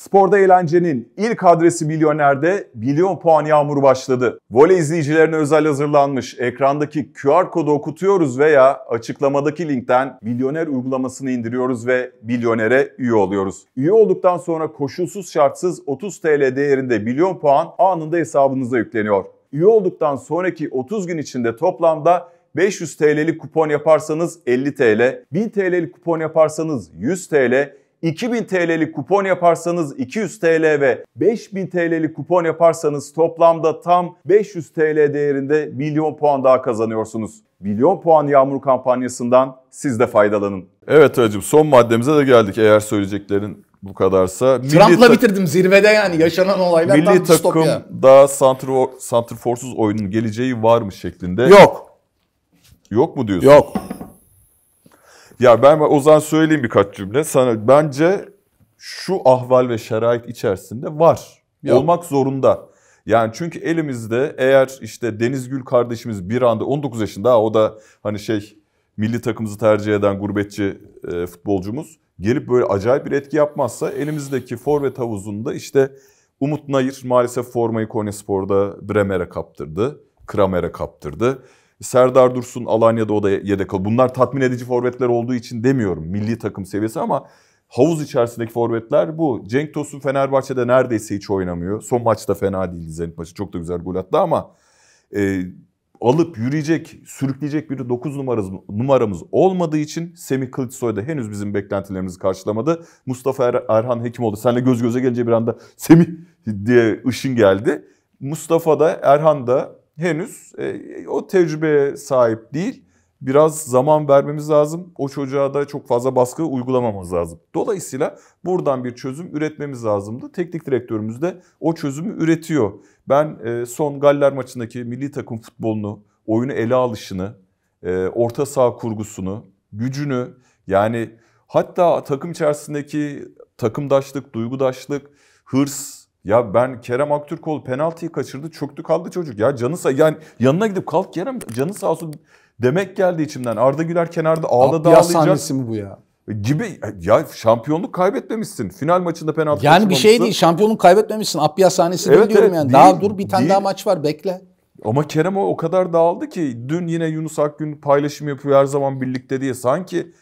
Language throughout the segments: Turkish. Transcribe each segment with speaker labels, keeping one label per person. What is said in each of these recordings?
Speaker 1: Sporda eğlencenin ilk adresi Milyoner'de milyon puan yağmuru başladı. Voley izleyicilerine özel hazırlanmış ekrandaki QR kodu okutuyoruz veya açıklamadaki linkten Milyoner uygulamasını indiriyoruz ve Milyoner'e üye oluyoruz. Üye olduktan sonra koşulsuz şartsız 30 TL değerinde milyon puan anında hesabınıza yükleniyor. Üye olduktan sonraki 30 gün içinde toplamda 500 TL'lik kupon yaparsanız 50 TL, 1000 TL'lik kupon yaparsanız 100 TL, 2000 TL'lik kupon yaparsanız 200 TL ve 5000 TL'lik kupon yaparsanız toplamda tam 500 TL değerinde milyon puan daha kazanıyorsunuz. Milyon puan yağmur kampanyasından siz de faydalanın. Evet hacım son maddemize de geldik eğer söyleyeceklerin bu kadarsa. Trump'la
Speaker 2: bitirdim zirvede yani yaşanan olaylar milli tam takım
Speaker 1: da santrfor, santrforsuz oyunun geleceği var mı şeklinde. Yok. Yok mu diyorsun? Yok. Ya ben o zaman söyleyeyim birkaç cümle. Sana bence şu ahval ve şerait içerisinde var. Yok. Olmak zorunda. Yani çünkü elimizde eğer işte Deniz Gül kardeşimiz bir anda 19 yaşında o da hani şey milli takımımızı tercih eden gurbetçi e, futbolcumuz gelip böyle acayip bir etki yapmazsa elimizdeki forvet havuzunda işte Umut Nayır maalesef formayı Konya Spor'da Bremer'e kaptırdı. Kramer'e kaptırdı. Serdar Dursun Alanya'da o da yedek kalıyor. Bunlar tatmin edici forvetler olduğu için demiyorum milli takım seviyesi ama havuz içerisindeki forvetler bu. Cenk Tosun Fenerbahçe'de neredeyse hiç oynamıyor. Son maçta fena değildi Zenit maçı. Çok da güzel gol attı ama e, alıp yürüyecek, sürükleyecek biri 9 numaramız, numaramız olmadığı için Semih Kılıçsoy da henüz bizim beklentilerimizi karşılamadı. Mustafa er, Erhan Hekimoğlu senle göz göze gelince bir anda Semih diye ışın geldi. Mustafa da Erhan da henüz e, o tecrübeye sahip değil. Biraz zaman vermemiz lazım. O çocuğa da çok fazla baskı uygulamamız lazım. Dolayısıyla buradan bir çözüm üretmemiz lazımdı. Teknik direktörümüz de o çözümü üretiyor. Ben e, son Galler maçındaki milli takım futbolunu, oyunu ele alışını, e, orta saha kurgusunu, gücünü yani hatta takım içerisindeki takımdaşlık, duygudaşlık, hırs, ya ben Kerem Aktürkoğlu penaltıyı kaçırdı çöktü kaldı çocuk ya canı sağ yani yanına gidip kalk Kerem canı sağ olsun demek geldi içimden. Arda Güler kenarda ağladı ağlayacak. sahnesi mi bu ya? E, gibi e, ya şampiyonluk kaybetmemişsin. Final maçında penaltı Yani bir şey değil şampiyonluk kaybetmemişsin. Apya sahnesi evet, değil diyorum evet, yani. Değil, daha dur bir tane değil. daha maç var bekle. Ama Kerem o, o kadar dağıldı ki dün yine Yunus Akgün paylaşım yapıyor her zaman birlikte diye sanki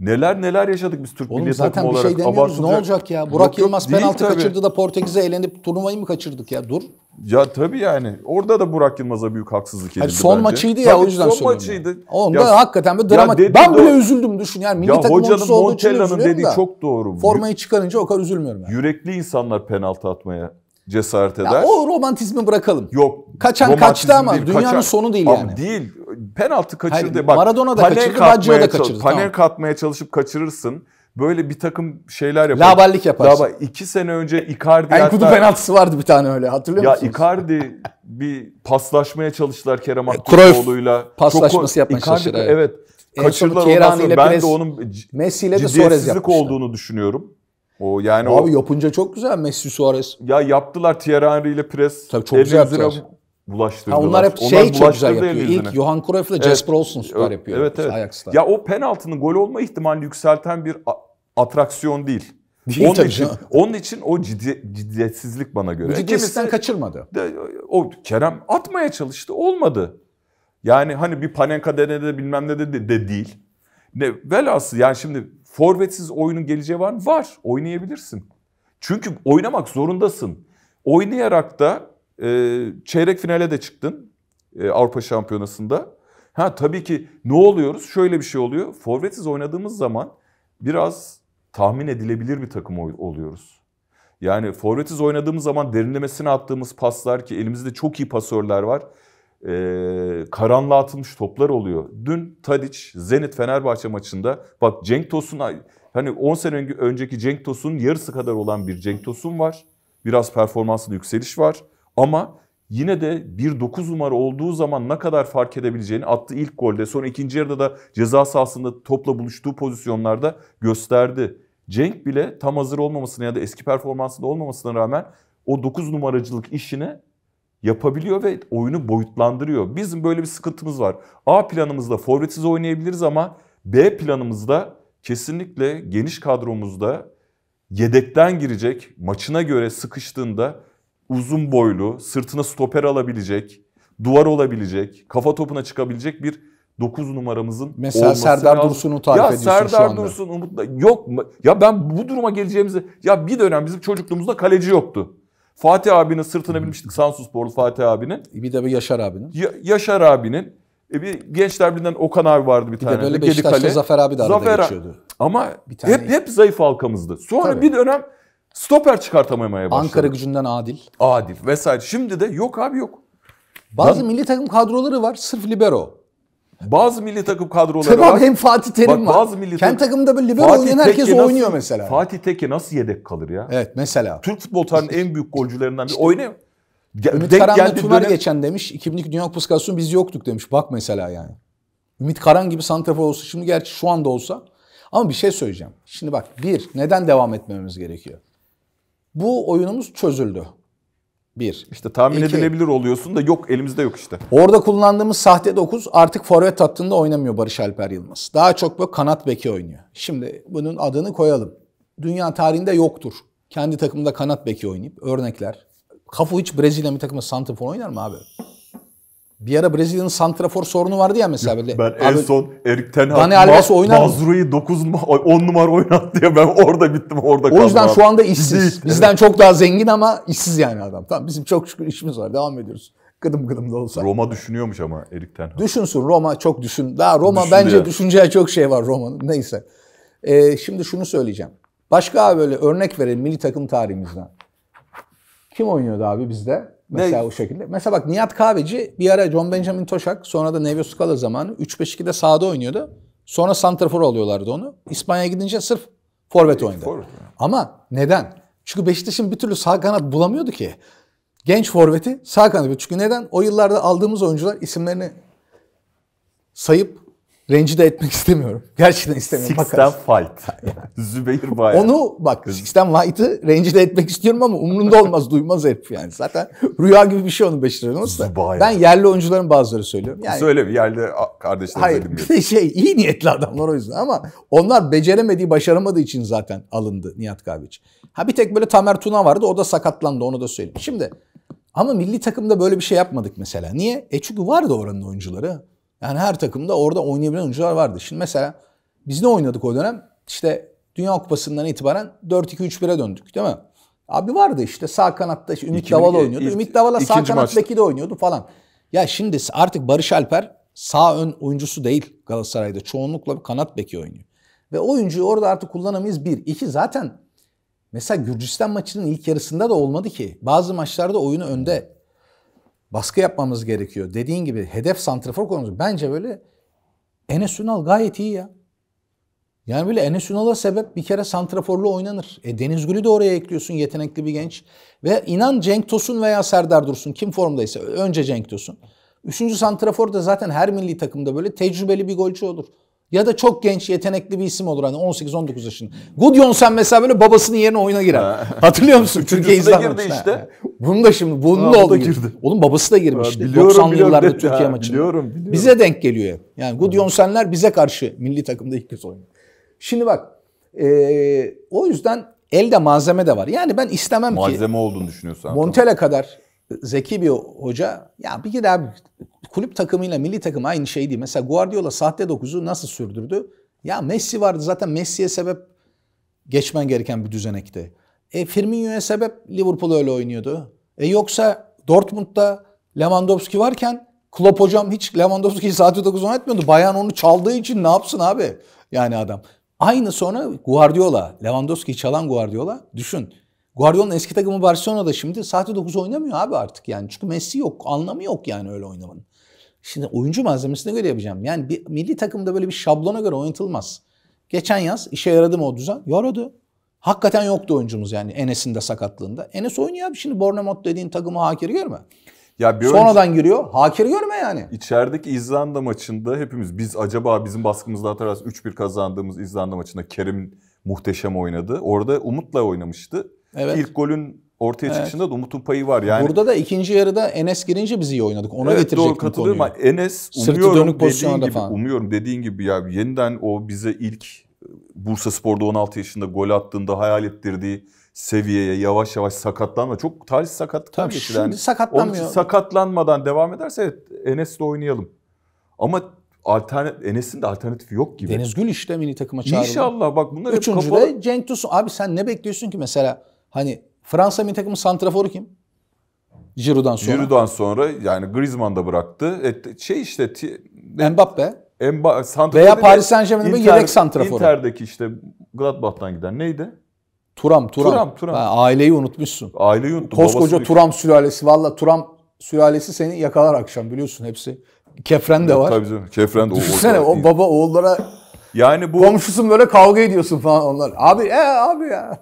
Speaker 1: Neler neler yaşadık biz Türk Oğlum milli zaten bir şey demiyoruz. Ne olacak ya? Burak yok, Yılmaz yok, penaltı kaçırdı da Portekiz'e elenip turnuvayı mı kaçırdık ya? Dur. Ya tabii yani. Orada da Burak Yılmaz'a büyük haksızlık edildi yani Son bence. maçıydı ya tabii o yüzden son maçıydı. Yani. Onda ya, hakikaten bir dramatik. Ben bile o, üzüldüm
Speaker 2: düşün yani. Milli ya takım hocanın olduğu için dediği da, çok doğru. Formayı çıkarınca o kadar üzülmüyorum.
Speaker 1: Yani. Yürekli insanlar penaltı atmaya cesaret eder. Ya o romantizmi bırakalım. Yok. Kaçan kaçtı ama değil, dünyanın kaçan, sonu değil yani. değil. Penaltı kaçırdı. Hayır, Maradona da kaçırdı, Baggio da kaçırdı. Paner tamam. katmaya çalışıp kaçırırsın. Böyle bir takım şeyler yapar. Laballik yaparsın. Laba, iki sene önce Icardi Enkudu hatta... penaltısı vardı bir tane öyle hatırlıyor ya musunuz? Ya Icardi bir paslaşmaya çalıştılar Kerem e, Aktürkoğlu'yla. paslaşması Çok, yapmaya çalışır. Evet. evet. Kaçırdılar ondan sonra ben de onun Messi ile de ciddiyetsizlik olduğunu düşünüyorum. O yani Abi o... yapınca çok güzel Messi Suarez. Ya yaptılar Thierry Henry ile pres. Tabii çok güzel yaptılar. Bulaştırdılar. Ha, onlar hep şey onlar çok güzel yapıyor. İlk Johan Cruyff ile evet. Jasper Olsen süper yapıyor. Evet, evet. Ajax'ta. Ya o penaltının gol olma ihtimalini yükselten bir atraksiyon değil. Değil onun için, canım. onun için o ciddi, ciddiyetsizlik bana göre. Bu e, ciddiyetsinden kaçırmadı. De, o Kerem atmaya çalıştı olmadı. Yani hani bir panenka denedi bilmem ne de, de değil. Ne, velhasıl yani şimdi Forvetsiz oyunun geleceği var mı? Var. Oynayabilirsin. Çünkü oynamak zorundasın. Oynayarak da e, çeyrek finale de çıktın e, Avrupa Şampiyonası'nda. Ha tabii ki ne oluyoruz? Şöyle bir şey oluyor. Forvetsiz oynadığımız zaman biraz tahmin edilebilir bir takım oluyoruz. Yani forvetsiz oynadığımız zaman derinlemesine attığımız paslar ki elimizde çok iyi pasörler var e, karanlığa atılmış toplar oluyor. Dün Tadic Zenit Fenerbahçe maçında bak Cenk Tosun hani 10 sene önceki Cenk Tosun yarısı kadar olan bir Cenk Tosun var. Biraz performansında yükseliş var ama yine de bir 9 numara olduğu zaman ne kadar fark edebileceğini attı ilk golde sonra ikinci yarıda da ceza sahasında topla buluştuğu pozisyonlarda gösterdi. Cenk bile tam hazır olmamasına ya da eski performansında olmamasına rağmen o 9 numaracılık işine yapabiliyor ve oyunu boyutlandırıyor. Bizim böyle bir sıkıntımız var. A planımızda forvetsiz oynayabiliriz ama B planımızda kesinlikle geniş kadromuzda yedekten girecek, maçına göre sıkıştığında uzun boylu, sırtına stoper alabilecek, duvar olabilecek, kafa topuna çıkabilecek bir 9 numaramızın Mesela olması Serdar lazım. Dursun'u tarif ya ediyorsun Serdar şu anda. Dursun umutla. yok Ya ben bu duruma geleceğimizi ya bir dönem bizim çocukluğumuzda kaleci yoktu. Fatih abinin sırtına binmiştik Sansus Borlu Fatih abinin. E, bir de bir Yaşar abinin. Ya, Yaşar abinin. E bir gençler birden Okan abi vardı bir, bir tane. Bir de böyle Beşiktaş'ta Zafer abi de arada Zafer geçiyordu. Ama bir tane... hep hep zayıf halkamızdı. Sonra Tabii. bir dönem stoper çıkartamamaya başladı. Ankara gücünden Adil. Adil vesaire. Şimdi de yok abi yok. Bazı ben... milli takım kadroları var sırf libero. Bazı milli takım kadroları tamam, var. hem Fatih Terim Bak, var. Bazı milli Kendi takım... takımda böyle liberal oynayan herkes nasıl, oynuyor mesela. Fatih Tekke nasıl yedek kalır ya? Evet mesela. Türk futbol tarihinin en büyük golcülerinden biri. İşte, oynuyor. Ümit Karan'la Tuner dönem... geçen demiş. 2002
Speaker 2: Dünya Kupası klasonu biz yoktuk demiş. Bak mesela yani. Ümit Karan gibi santrafor olsa şimdi gerçi şu anda olsa. Ama bir şey söyleyeceğim. Şimdi bak bir neden devam etmemiz gerekiyor? Bu oyunumuz çözüldü. Bir. İşte tahmin İki. edilebilir
Speaker 1: oluyorsun da yok elimizde yok
Speaker 2: işte. Orada kullandığımız sahte 9 artık forvet hattında oynamıyor Barış Alper Yılmaz. Daha çok böyle kanat beki oynuyor. Şimdi bunun adını koyalım. Dünya tarihinde yoktur. Kendi takımında kanat beki oynayıp örnekler. Kafu hiç Brezilya bir takımda santrafor oynar mı abi? Bir ara Brezilya'nın santrafor sorunu vardı ya mesela. Böyle. Ben en son
Speaker 1: Erik Ten Hag Dani Alves oynar mı? Mazru'yu 9 10 numara oynat diye ben orada bittim orada kaldım. O yüzden abi. şu anda işsiz. Bizi Bizden
Speaker 2: evet. çok daha zengin ama işsiz yani adam. Tamam bizim çok şükür işimiz var. Devam ediyoruz. Kıdım kıdım da olsa. Roma düşünüyormuş ama Erik Ten Hag. Düşünsün Roma çok düşün. Daha Roma Düşündü bence yani. düşüneceği çok şey var Roma'nın. Neyse. Ee, şimdi şunu söyleyeceğim. Başka böyle örnek verelim milli takım tarihimizden. Kim oynuyordu abi bizde? Mesela ne? o şekilde. Mesela bak Nihat Kahveci bir ara John Benjamin Toşak sonra da Nevio Scala zamanı 3-5-2'de sağda oynuyordu. Sonra santrafor alıyorlardı onu. İspanya'ya gidince sırf e, forvet oynadı. Ama neden? Çünkü Beşiktaş'ın bir türlü sağ kanat bulamıyordu ki. Genç forveti sağ kanat. Çünkü neden? O yıllarda aldığımız oyuncular isimlerini sayıp rencide etmek istemiyorum. Gerçekten istemiyorum. Sixten Fight. Zübeyir Bayar. Onu bak Sixten Fight'ı rencide etmek istiyorum ama umurumda olmaz duymaz herif yani. Zaten rüya gibi bir şey onu Beşiktaş'ın olsa. Ben yerli oyuncuların bazıları söylüyorum. Yani, Söyle yerli kardeşlerim. Hayır bir Hayır, şey iyi niyetli adamlar o yüzden ama onlar beceremediği başaramadığı için zaten alındı Nihat Kahveci. Ha bir tek böyle Tamer Tuna vardı o da sakatlandı onu da söyleyeyim. Şimdi ama milli takımda böyle bir şey yapmadık mesela. Niye? E çünkü vardı oranın oyuncuları. Yani her takımda orada oynayabilen oyuncular vardı. Şimdi mesela biz ne oynadık o dönem? İşte Dünya Kupası'ndan itibaren 4-2-3-1'e döndük değil mi? Abi vardı işte sağ kanatta işte Ümit Davala oynuyordu. Ümit Davala sağ kanattaki de oynuyordu falan. Ya şimdi artık Barış Alper sağ ön oyuncusu değil Galatasaray'da. Çoğunlukla kanat beki oynuyor. Ve oyuncuyu orada artık kullanamayız bir. iki zaten mesela Gürcistan maçının ilk yarısında da olmadı ki. Bazı maçlarda oyunu önde baskı yapmamız gerekiyor. Dediğin gibi hedef santrafor konusu. Bence böyle Enes Ünal gayet iyi ya. Yani böyle Enes Ünal'a sebep bir kere santraforlu oynanır. E Deniz Gül'ü de oraya ekliyorsun yetenekli bir genç. Ve inan Cenk Tosun veya Serdar Dursun kim formdaysa önce Cenk Tosun. Üçüncü santrafor da zaten her milli takımda böyle tecrübeli bir golcü olur. Ya da çok genç yetenekli bir isim olur hani 18-19 yaşında. Gudjon sen mesela böyle babasının yerine oyuna girer. Hatırlıyor musun? Türkiye de girdi işte. Bunun da şimdi bunun da oldu. Girdi. Onun babası da girmişti. Ya, biliyorum, 90'lı biliyorum, Türkiye maçı maçında. Biliyorum, biliyorum. Bize denk geliyor. Yani Gudjonsenler bize karşı milli takımda ilk kez oynuyor. Şimdi bak e, o yüzden elde malzeme de var. Yani ben istemem malzeme ki. Malzeme
Speaker 1: olduğunu düşünüyorsan
Speaker 2: Montel'e tamam. kadar zeki bir hoca. Ya bir kere abi kulüp takımıyla milli takım aynı şey değil. Mesela Guardiola sahte dokuzu nasıl sürdürdü? Ya Messi vardı zaten Messi'ye sebep geçmen gereken bir düzenekti. E Firmino'ya sebep Liverpool öyle oynuyordu. E yoksa Dortmund'da Lewandowski varken Klopp hocam hiç Lewandowski'yi saat 9'a etmiyordu. Bayan onu çaldığı için ne yapsın abi? Yani adam. Aynı sonra Guardiola, Lewandowski'yi çalan Guardiola. Düşün. Guardiola'nın eski takımı Barcelona'da şimdi saati 9 oynamıyor abi artık yani. Çünkü Messi yok. Anlamı yok yani öyle oynamanın. Şimdi oyuncu malzemesine göre yapacağım. Yani bir, milli takımda böyle bir şablona göre oynatılmaz. Geçen yaz işe yaradı mı o düzen? Yaradı. Hakikaten yoktu oyuncumuz yani Enes'in de sakatlığında. Enes oynuyor abi şimdi Bornemot dediğin takımı hakir görme.
Speaker 1: Ya bir Sonradan önce, giriyor. Hakir görme yani. İçerideki İzlanda maçında hepimiz biz acaba bizim baskımızda hatırlarsın 3-1 kazandığımız İzlanda maçında Kerim muhteşem oynadı. Orada Umut'la oynamıştı. Evet. İlk golün ortaya evet. çıkışında
Speaker 2: da Umut'un payı var. Yani Burada da ikinci yarıda Enes girince biz iyi oynadık. Ona evet, getirecektim doğru, katılıyorum. konuyu. Enes umuyorum Sırtı dönük dediğin gibi, falan.
Speaker 1: umuyorum dediğin gibi ya yeniden o bize ilk Bursa Spor'da 16 yaşında gol attığında hayal ettirdiği seviyeye yavaş yavaş sakatlanma. Çok talihsiz sakatlıklar Tabii geçiren. Şimdi sakatlanmıyor. Onun sakatlanmadan devam ederse evet, Enes'le oynayalım. Ama alternatif Enes'in de alternatifi yok gibi. Deniz Gül işte mini takıma çağrıldı. İnşallah
Speaker 2: bak bunlar Üçüncü hep kapalı. de Cenk Tosun. Abi sen ne bekliyorsun ki mesela hani Fransa mini takımı santraforu kim?
Speaker 1: Giroud'dan sonra. Giroud'dan sonra yani Griezmann da bıraktı. E, şey işte Mbappe. Emba, Veya Paris Saint Germain'in Inter, yedek santraforu. Inter'deki işte Gladbach'tan giden neydi?
Speaker 2: Turam, Turam. Turam, Turam. Ha, aileyi
Speaker 1: unutmuşsun. Aileyi unuttum. Koskoca Turam
Speaker 2: sülalesi. Valla Turam sülalesi seni yakalar akşam biliyorsun
Speaker 1: hepsi. Kefren de var. Tabii canım. Kefren de. Düşünsene o, o
Speaker 2: baba oğullara yani bu... Komşusun böyle kavga ediyorsun falan onlar. Abi e abi ya.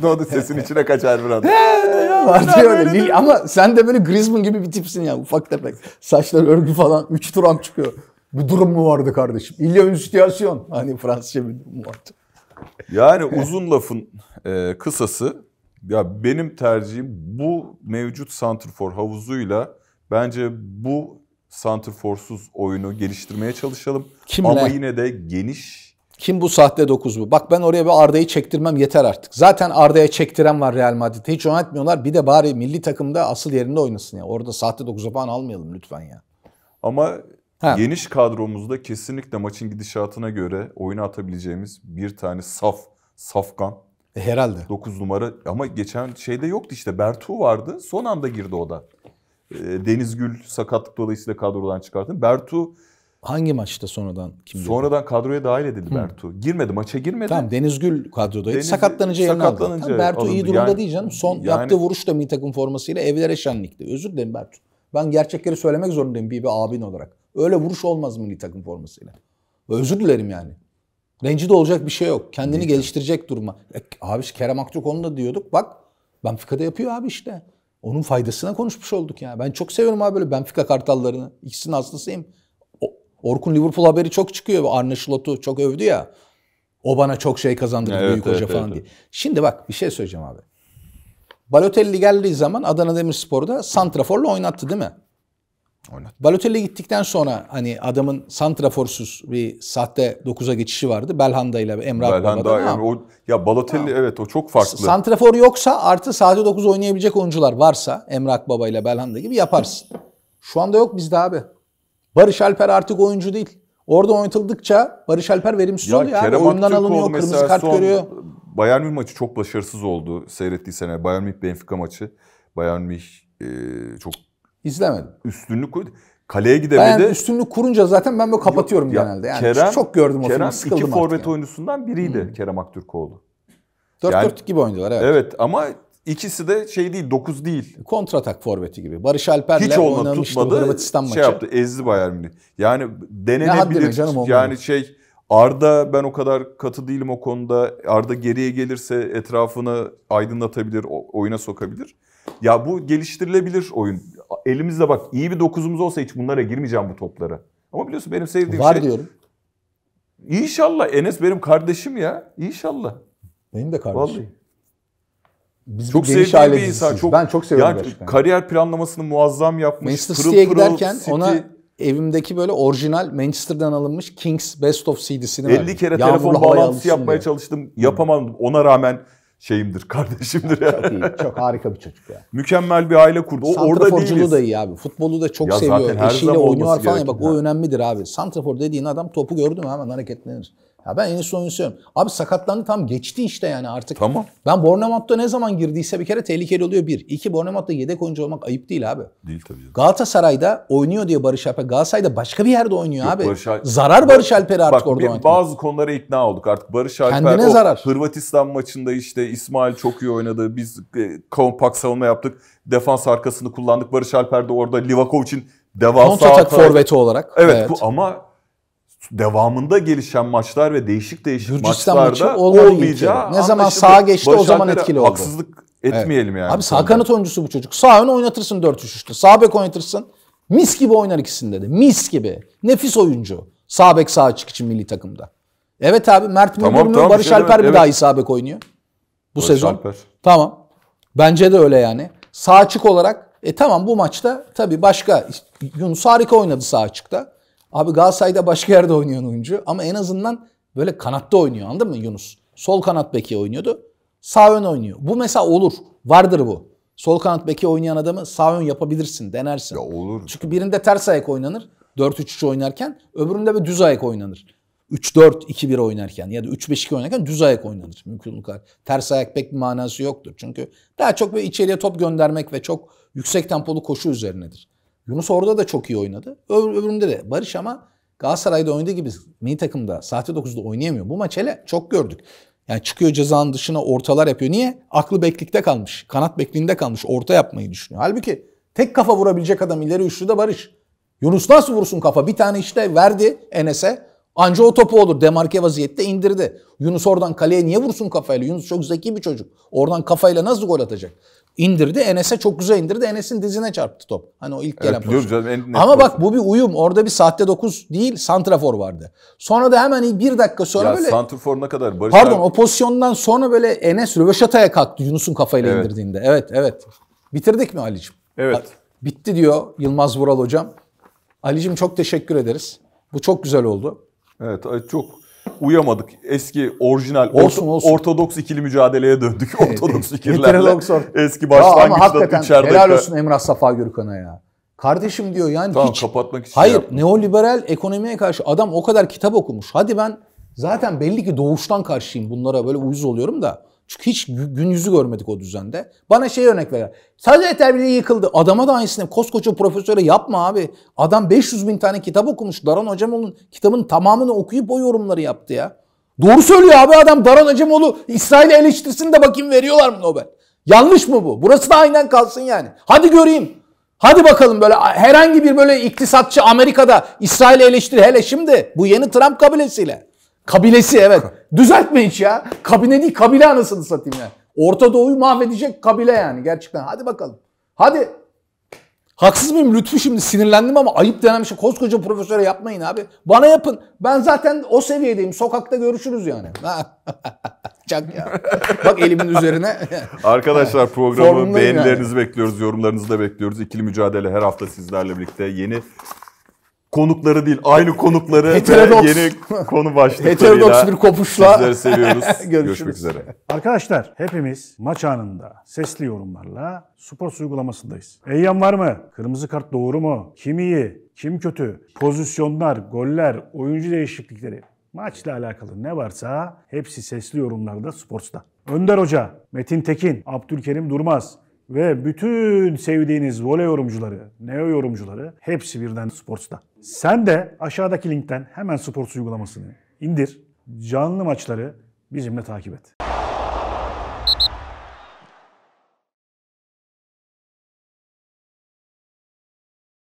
Speaker 2: ne
Speaker 1: oldu sesin içine kaçar bir anda.
Speaker 2: Var diyor öyle. Lil, ama sen de böyle Griezmann gibi bir tipsin ya ufak tefek. Saçlar örgü falan. Üç turan çıkıyor. Bu durum mu vardı kardeşim? İlla ünsütiyasyon. Hani Fransızca bir durum vardı.
Speaker 1: Yani uzun lafın e, kısası ya benim tercihim bu mevcut santrfor havuzuyla bence bu santrforsuz oyunu geliştirmeye çalışalım. Kimle? Ama yine de geniş. Kim bu sahte 9 bu?
Speaker 2: Bak ben oraya bir Arda'yı çektirmem yeter artık. Zaten Arda'ya çektiren var Real Madrid'de. Hiç oynatmıyorlar. Bir de bari milli takımda asıl yerinde oynasın ya. Orada sahte 9'a falan almayalım lütfen ya.
Speaker 1: Ama ha. geniş kadromuzda kesinlikle maçın gidişatına göre oyuna atabileceğimiz bir tane saf, safkan e, Herhalde. 9 numara ama geçen şeyde yoktu işte Bertu vardı. Son anda girdi o da. Ee, Denizgül sakatlık dolayısıyla kadrodan çıkartın. Bertu Hangi maçta sonradan kim Sonradan dedi? kadroya dahil edildi Hı. Bertu. Girmedi maça girmedi. Tamam Deniz Gül kadrodaydı. Deniz, sakatlanınca yerine aldı. Tamam, Bertu iyi durumda yani, değil
Speaker 2: canım. Son yani, yaptığı vuruş da milli takım formasıyla evlere şenlikti. Özür dilerim Bertu. Ben gerçekleri söylemek zorundayım bir, bir abin olarak. Öyle vuruş olmaz milli takım formasıyla. Özür dilerim yani. Rencide olacak bir şey yok. Kendini Neyse. geliştirecek duruma. E, abi Kerem Aktürkoğlu'nu da diyorduk. Bak ben Benfica'da yapıyor abi işte. Onun faydasına konuşmuş olduk yani. Ben çok seviyorum abi böyle Benfica kartallarını. İkisinin aslısıyım. Orkun Liverpool haberi çok çıkıyor. Arne Slot'u çok övdü ya. O bana çok şey kazandırdı evet, büyük evet, hoca evet, falan evet. diye. Şimdi bak bir şey söyleyeceğim abi. Balotelli geldiği zaman Adana Demirspor'da Santrafor'la oynattı değil mi? oynat. Balotelli gittikten sonra hani adamın santraforsuz bir sahte 9'a geçişi vardı. Belhanda ile Emrah Belhanda, Baba'da. Yani
Speaker 1: o, ya Balotelli ha. evet o çok farklı.
Speaker 2: Santrafor yoksa artı sahte 9 oynayabilecek oyuncular varsa Emrah Baba ile Belhanda gibi yaparsın. Şu anda yok bizde abi. Barış Alper artık oyuncu değil. Orada oynatıldıkça Barış Alper verimsiz ya, oluyor. Kerem abi. Oyundan alınıyor, kırmızı kart görüyor.
Speaker 1: Bayern Münih maçı çok başarısız oldu seyrettiysene. Bayern Münih Benfica maçı. Bayern Münih e, çok İzlemedim. Üstünlük koydu. Kaleye gidemedi. Ben üstünlük
Speaker 2: kurunca zaten ben böyle kapatıyorum Yok, ya, genelde. Yani Kerem, çok gördüm o Kerem filmi. Sıkıldım iki forvet yani.
Speaker 1: oyuncusundan biriydi hmm. Kerem Aktürkoğlu. 4-4 yani, gibi oynadılar evet. Evet ama ikisi de şey değil 9 değil. Kontratak forveti gibi. Barış Alper'le Hiç oynamıştı tutmadı, Hırvatistan şey maçı. Şey yaptı ezdi Bayern Münih. Yani denenebilir. Canım, yani şey Arda ben o kadar katı değilim o konuda. Arda geriye gelirse etrafını aydınlatabilir, oyuna sokabilir. Ya bu geliştirilebilir oyun. Elimizde bak iyi bir dokuzumuz olsa hiç bunlara girmeyeceğim bu toplara. Ama biliyorsun benim sevdiğim Var şey... Var diyorum. İnşallah Enes benim kardeşim ya. İnşallah. Benim de kardeşim. Vallahi.
Speaker 2: Biz çok sevdiğim bir insan. Çok, ben çok seviyorum yani
Speaker 1: Kariyer planlamasını muazzam yapmış. Manchester pırıl City'ye giderken City. ona evimdeki
Speaker 2: böyle orijinal Manchester'dan alınmış Kings Best of CD'sini 50 verdim. kere Yağmurlu telefon bağlantısı yapmaya
Speaker 1: diye. çalıştım. Yapamadım. Ona rağmen şeyimdir, kardeşimdir yani. Çok iyi, çok harika bir çocuk ya. Mükemmel bir aile kurdu. O orada değiliz. da iyi abi. Futbolu da çok ya seviyor. Eşiyle oynuyor falan. ya Bak
Speaker 2: o önemlidir abi. Santrafor dediğin adam topu gördü mü hemen hareketlenir. Ya ben en Ünlü'nü seviyorum. Abi sakatlandı tam geçti işte yani artık. Tamam. Ben Bornemat'ta ne zaman girdiyse bir kere tehlikeli oluyor bir. İki Bornemat'ta yedek oyuncu olmak ayıp değil abi. Değil tabii. Canım. Galatasaray'da oynuyor diyor Barış Alper. Galatasaray'da başka
Speaker 1: bir yerde oynuyor Yok, abi. Barış Al- zarar Barış Alper artık Bak, orada oynatmak. Bazı konulara ikna olduk artık. Barış Alper Kendine o zarar. Hırvatistan maçında işte İsmail çok iyi oynadı. Biz e, kompakt savunma yaptık. Defans arkasını kullandık. Barış Alper de orada için devasa... Kontratak forveti olarak. Evet, evet. Bu, ama devamında gelişen maçlar ve değişik değişik Gürcistan maçlarda olmayacağı Ne zaman sağa geçti Başakları o zaman etkili oldu. Haksızlık etmeyelim evet. yani. Abi sağ
Speaker 2: kanat oyuncusu bu çocuk. Sağ ön oynatırsın 4-3-3'te. Sağ bek oynatırsın. Mis gibi oynar ikisinde de. Mis gibi. Nefis oyuncu. Sağ bek sağ çık için milli takımda. Evet abi Mert tamam, Müldür'ün tamam, Barış şey Alper mi evet. daha iyi sağ bek oynuyor?
Speaker 1: Bu Barış sezon. Alper.
Speaker 2: Tamam. Bence de öyle yani. Sağ çık olarak e tamam bu maçta tabii başka Yunus harika oynadı sağ çıkta. Abi Galatasaray'da başka yerde oynayan oyuncu ama en azından böyle kanatta oynuyor anladın mı Yunus? Sol kanat beki oynuyordu. Sağ ön oynuyor. Bu mesela olur. Vardır bu. Sol kanat beki oynayan adamı sağ ön yapabilirsin, denersin. Ya olur. Çünkü birinde ters ayak oynanır. 4-3-3 oynarken öbüründe bir düz ayak oynanır. 3-4-2-1 oynarken ya da 3-5-2 oynarken düz ayak oynanır mümkün kadar. Ters ayak pek bir manası yoktur. Çünkü daha çok böyle içeriye top göndermek ve çok yüksek tempolu koşu üzerinedir. Yunus orada da çok iyi oynadı. Öbür, öbüründe de Barış ama Galatasaray'da oynadığı gibi milli takımda sahte 9'da oynayamıyor. Bu maç hele çok gördük. Yani çıkıyor cezanın dışına ortalar yapıyor. Niye? Aklı beklikte kalmış. Kanat bekliğinde kalmış. Orta yapmayı düşünüyor. Halbuki tek kafa vurabilecek adam ileri üçlü de Barış. Yunus nasıl vursun kafa? Bir tane işte verdi Enes'e. Anca o topu olur. Demarke vaziyette indirdi. Yunus oradan kaleye niye vursun kafayla? Yunus çok zeki bir çocuk. Oradan kafayla nasıl gol atacak? indirdi. Enes'e çok güzel indirdi. Enes'in dizine çarptı top. Hani o ilk gelen evet,
Speaker 1: pozisyon. Canım, en Ama pozisyon.
Speaker 2: bak bu bir uyum. Orada bir sahte 9 değil santrafor vardı. Sonra da hemen bir dakika sonra ya, böyle...
Speaker 1: Santrafor ne kadar? Barış pardon abi...
Speaker 2: o pozisyondan sonra böyle Enes röveşataya kalktı Yunus'un kafayla evet. indirdiğinde. Evet evet. Bitirdik mi Ali'cim? Evet. bitti diyor Yılmaz Vural hocam. Ali'cim çok teşekkür
Speaker 1: ederiz. Bu çok güzel oldu. Evet çok uyamadık. Eski orijinal olsun, orta, olsun. ortodoks ikili mücadeleye döndük. Ortodoks fikirlerle. eski başlangıçta içeride. Helal olsun
Speaker 2: Emrah Safa Gürkan'a ya.
Speaker 1: Kardeşim diyor yani tamam, hiç. kapatmak için Hayır yaptım. neoliberal
Speaker 2: ekonomiye karşı adam o kadar kitap okumuş. Hadi ben zaten belli ki doğuştan karşıyım bunlara böyle uyuz oluyorum da. Çünkü hiç gün yüzü görmedik o düzende. Bana şey örnek ver. Sadece Ether bile yıkıldı. Adama da aynısını koskoca profesöre yapma abi. Adam 500 bin tane kitap okumuş. Daran Hocamoğlu'nun kitabın tamamını okuyup o yorumları yaptı ya. Doğru söylüyor abi adam. Daran Hocamoğlu İsrail eleştirisini de bakayım veriyorlar mı Nobel? Yanlış mı bu? Burası da aynen kalsın yani. Hadi göreyim. Hadi bakalım böyle herhangi bir böyle iktisatçı Amerika'da İsrail eleştiri hele şimdi bu yeni Trump kabilesiyle. Kabilesi evet. Düzeltme hiç ya. Kabine değil kabile anasını satayım ya? Orta Doğu'yu mahvedecek kabile yani gerçekten. Hadi bakalım. Hadi. Haksız mıyım Lütfü şimdi sinirlendim ama ayıp denen bir şey. Koskoca profesöre yapmayın abi. Bana yapın. Ben zaten o seviyedeyim. Sokakta görüşürüz yani. Çak ya. Bak elimin üzerine.
Speaker 1: Arkadaşlar programı beğenilerinizi yani. bekliyoruz. Yorumlarınızı da bekliyoruz. İkili Mücadele her hafta sizlerle birlikte yeni konukları değil aynı konukları Heterodoks. yeni konu başlıklarıyla Heterodox bir kopuşla sizleri seviyoruz. Görüşmek üzere. Arkadaşlar hepimiz maç anında sesli yorumlarla Spor uygulamasındayız. Eyyam var mı? Kırmızı kart doğru mu? Kim iyi? Kim kötü? Pozisyonlar, goller, oyuncu değişiklikleri. Maçla alakalı ne varsa hepsi sesli yorumlarda Sports'ta. Önder Hoca, Metin Tekin, Abdülkerim Durmaz, ve bütün sevdiğiniz voley yorumcuları, neo yorumcuları hepsi birden Sports'ta. Sen de aşağıdaki linkten hemen Sports uygulamasını indir. Canlı maçları bizimle takip et.